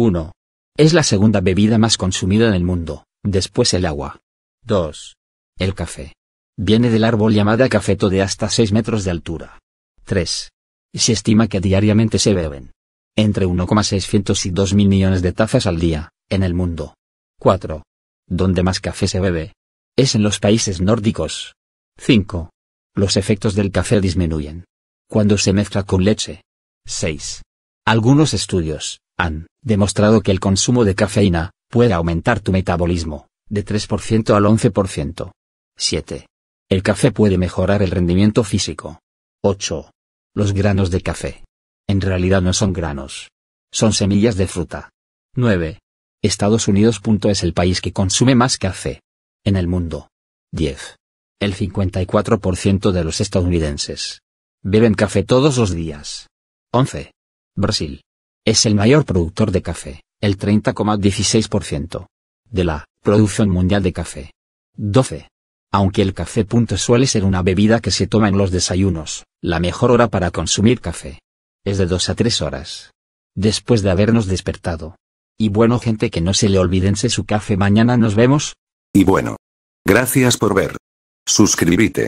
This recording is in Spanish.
1. Es la segunda bebida más consumida en el mundo, después el agua. 2. El café. Viene del árbol llamada cafeto de hasta 6 metros de altura. 3. Se estima que diariamente se beben entre 1,600 y 2 mil millones de tazas al día, en el mundo. 4. Donde más café se bebe? Es en los países nórdicos. 5. Los efectos del café disminuyen. Cuando se mezcla con leche. 6. Algunos estudios han demostrado que el consumo de cafeína puede aumentar tu metabolismo de 3% al 11%. 7. El café puede mejorar el rendimiento físico. 8. Los granos de café. En realidad no son granos. Son semillas de fruta. 9. Estados Unidos. Es el país que consume más café. En el mundo. 10. El 54% de los estadounidenses. Beben café todos los días. 11. Brasil. Es el mayor productor de café, el 30,16% de la producción mundial de café. 12. Aunque el café punto suele ser una bebida que se toma en los desayunos, la mejor hora para consumir café es de 2 a 3 horas. Después de habernos despertado. Y bueno gente que no se le olvidense su café mañana nos vemos. Y bueno. Gracias por ver. Suscríbete.